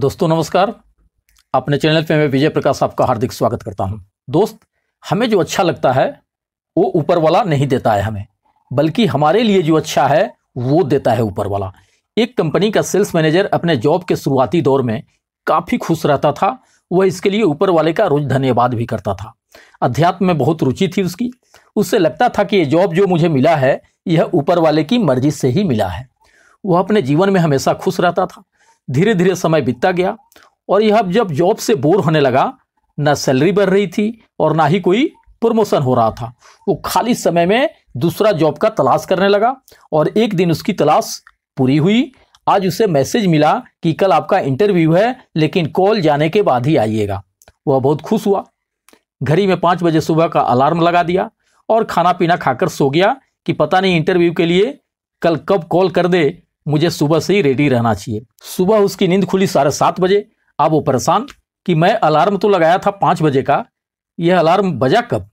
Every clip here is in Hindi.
दोस्तों नमस्कार अपने चैनल पे मैं विजय प्रकाश आपका हार्दिक स्वागत करता हूं दोस्त हमें जो अच्छा लगता है वो ऊपर वाला नहीं देता है हमें बल्कि हमारे लिए जो अच्छा है वो देता है ऊपर वाला एक कंपनी का सेल्स मैनेजर अपने जॉब के शुरुआती दौर में काफ़ी खुश रहता था वह इसके लिए ऊपर वाले का रोज धन्यवाद भी करता था अध्यात्म में बहुत रुचि थी उसकी उससे लगता था कि ये जॉब जो मुझे मिला है यह ऊपर वाले की मर्जी से ही मिला है वह अपने जीवन में हमेशा खुश रहता था धीरे धीरे समय बीतता गया और यह जब जॉब से बोर होने लगा ना सैलरी बढ़ रही थी और ना ही कोई प्रमोशन हो रहा था वो खाली समय में दूसरा जॉब का तलाश करने लगा और एक दिन उसकी तलाश पूरी हुई आज उसे मैसेज मिला कि कल आपका इंटरव्यू है लेकिन कॉल जाने के बाद ही आइएगा वह बहुत खुश हुआ घड़ी में पाँच बजे सुबह का अलार्म लगा दिया और खाना पीना खाकर सो गया कि पता नहीं इंटरव्यू के लिए कल कब कॉल कर दे मुझे सुबह से ही रेडी रहना चाहिए सुबह उसकी नींद खुली साढ़े सात बजे अब वो परेशान कि मैं अलार्म तो लगाया था पाँच बजे का यह अलार्म बजा कब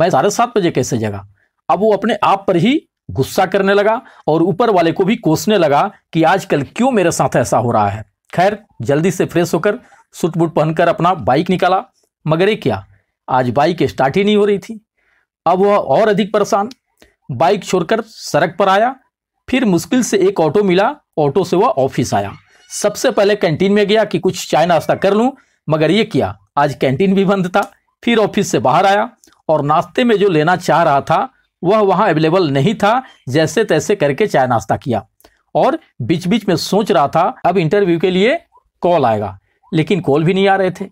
मैं साढ़े सात बजे कैसे जगा अब वो अपने आप पर ही गुस्सा करने लगा और ऊपर वाले को भी कोसने लगा कि आजकल क्यों मेरे साथ ऐसा हो रहा है खैर जल्दी से फ्रेश होकर सूट बूट पहनकर अपना बाइक निकाला मगर ये क्या आज बाइक स्टार्ट ही नहीं हो रही थी अब वह और अधिक परेशान बाइक छोड़कर सड़क पर आया फिर मुश्किल से एक ऑटो मिला ऑटो से वह ऑफिस आया सबसे पहले कैंटीन में गया कि कुछ चाय नाश्ता कर लूं मगर ये किया आज कैंटीन भी बंद था फिर ऑफिस से बाहर आया और नाश्ते में जो लेना चाह रहा था वह वहाँ अवेलेबल नहीं था जैसे तैसे करके चाय नाश्ता किया और बीच बीच में सोच रहा था अब इंटरव्यू के लिए कॉल आएगा लेकिन कॉल भी नहीं आ रहे थे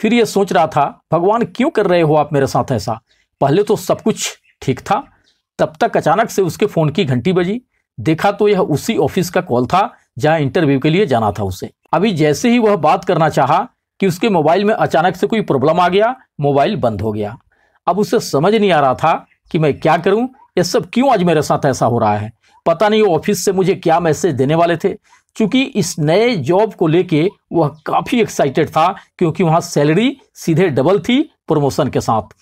फिर ये सोच रहा था भगवान क्यों कर रहे हो आप मेरे साथ ऐसा पहले तो सब कुछ ठीक था तब तक अचानक से उसके फ़ोन की घंटी बजी देखा तो यह उसी ऑफिस का कॉल था जहां इंटरव्यू के लिए जाना था उसे अभी जैसे ही वह बात करना चाहा कि उसके मोबाइल में अचानक से कोई प्रॉब्लम आ गया मोबाइल बंद हो गया अब उसे समझ नहीं आ रहा था कि मैं क्या करूं यह सब क्यों आज मेरे साथ ऐसा हो रहा है पता नहीं वो ऑफिस से मुझे क्या मैसेज देने वाले थे चूंकि इस नए जॉब को लेके वह काफ़ी एक्साइटेड था क्योंकि वहां सैलरी सीधे डबल थी प्रमोशन के साथ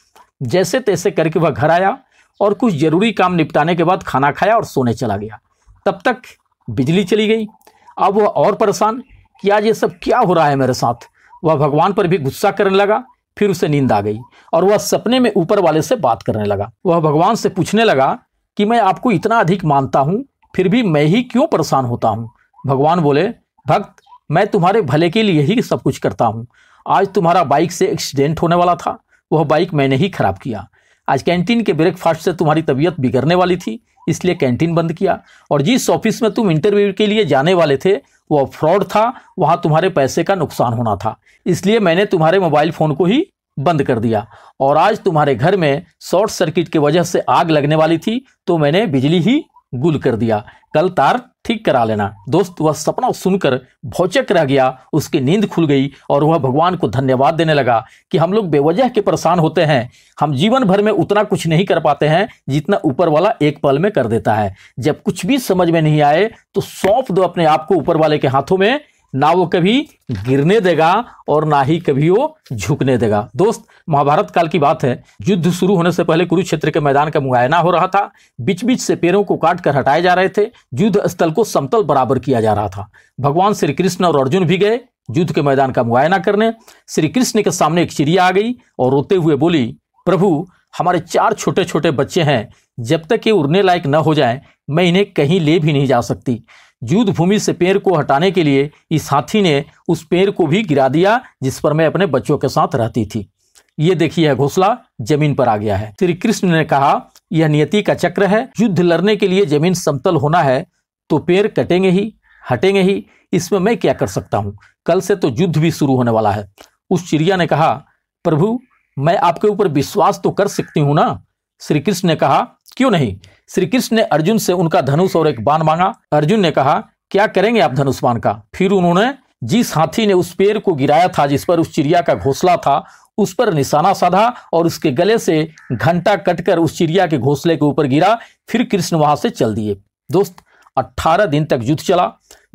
जैसे तैसे करके वह घर आया और कुछ ज़रूरी काम निपटाने के बाद खाना खाया और सोने चला गया तब तक बिजली चली गई अब वह और परेशान कि आज ये सब क्या हो रहा है मेरे साथ वह भगवान पर भी गुस्सा करने लगा फिर उसे नींद आ गई और वह सपने में ऊपर वाले से बात करने लगा वह भगवान से पूछने लगा कि मैं आपको इतना अधिक मानता हूँ फिर भी मैं ही क्यों परेशान होता हूँ भगवान बोले भक्त मैं तुम्हारे भले के लिए ही सब कुछ करता हूँ आज तुम्हारा बाइक से एक्सीडेंट होने वाला था वह बाइक मैंने ही खराब किया आज कैंटीन के ब्रेकफास्ट से तुम्हारी तबीयत बिगड़ने वाली थी इसलिए कैंटीन बंद किया और जिस ऑफिस में तुम इंटरव्यू के लिए जाने वाले थे वह फ्रॉड था वहाँ तुम्हारे पैसे का नुकसान होना था इसलिए मैंने तुम्हारे मोबाइल फ़ोन को ही बंद कर दिया और आज तुम्हारे घर में शॉर्ट सर्किट की वजह से आग लगने वाली थी तो मैंने बिजली ही गुल कर दिया कल तार ठीक करा लेना दोस्त वह सपना सुनकर भौचक रह गया उसकी नींद खुल गई और वह भगवान को धन्यवाद देने लगा कि हम लोग बेवजह के परेशान होते हैं हम जीवन भर में उतना कुछ नहीं कर पाते हैं जितना ऊपर वाला एक पल में कर देता है जब कुछ भी समझ में नहीं आए तो सौंप दो अपने आप को ऊपर वाले के हाथों में ना वो कभी गिरने देगा और ना ही कभी वो झुकने देगा दोस्त महाभारत काल की बात है युद्ध शुरू होने से पहले कुरुक्षेत्र के मैदान का मुआयना हो रहा था बीच बीच से पेड़ों को काट कर हटाए जा रहे थे युद्ध स्थल को समतल बराबर किया जा रहा था भगवान श्री कृष्ण और अर्जुन भी गए युद्ध के मैदान का मुआयना करने श्री कृष्ण के सामने एक चिड़िया आ गई और रोते हुए बोली प्रभु हमारे चार छोटे छोटे बच्चे हैं जब तक ये उड़ने लायक न हो जाए मैं इन्हें कहीं ले भी नहीं जा सकती युद्ध भूमि से पेड़ को हटाने के लिए इस हाथी ने उस पेड़ को भी गिरा दिया जिस पर मैं अपने बच्चों के साथ रहती थी ये देखिए यह घोसला जमीन पर आ गया है श्री कृष्ण ने कहा यह नियति का चक्र है युद्ध लड़ने के लिए जमीन समतल होना है तो पेड़ कटेंगे ही हटेंगे ही इसमें मैं क्या कर सकता हूँ कल से तो युद्ध भी शुरू होने वाला है उस चिड़िया ने कहा प्रभु मैं आपके ऊपर विश्वास तो कर सकती हूँ ना श्री कृष्ण ने कहा क्यों नहीं श्री कृष्ण ने अर्जुन से उनका धनुष और एक बाण मांगा अर्जुन ने कहा क्या करेंगे आप धनुष बाण का फिर उन्होंने जिस हाथी ने उस पेड़ को गिराया था जिस पर उस चिड़िया का घोसला था उस पर निशाना साधा और उसके गले से घंटा कटकर उस चिड़िया के घोंसले के ऊपर गिरा फिर कृष्ण वहां से चल दिए दोस्त 18 दिन तक युद्ध चला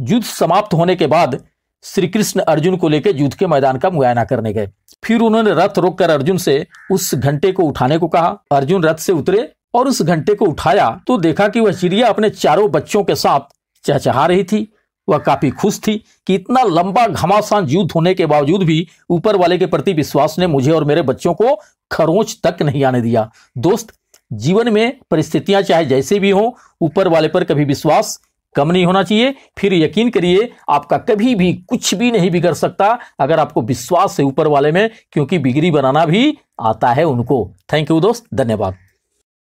युद्ध समाप्त होने के बाद श्री कृष्ण अर्जुन को लेकर युद्ध के मैदान का मुआयना करने गए फिर उन्होंने रथ रोककर अर्जुन से उस घंटे को उठाने को कहा अर्जुन रथ से उतरे और उस घंटे को उठाया तो देखा कि वह चिड़िया अपने चारों बच्चों के साथ चहचहा रही थी वह काफी खुश थी कि इतना लंबा घमासान युद्ध होने के बावजूद भी ऊपर वाले के प्रति विश्वास ने मुझे और मेरे बच्चों को खरोंच तक नहीं आने दिया दोस्त जीवन में परिस्थितियां चाहे जैसे भी हों ऊपर वाले पर कभी विश्वास कम नहीं होना चाहिए फिर यकीन करिए आपका कभी भी कुछ भी नहीं बिगड़ सकता अगर आपको विश्वास है ऊपर वाले में क्योंकि बिगड़ी बनाना भी आता है उनको थैंक यू दोस्त धन्यवाद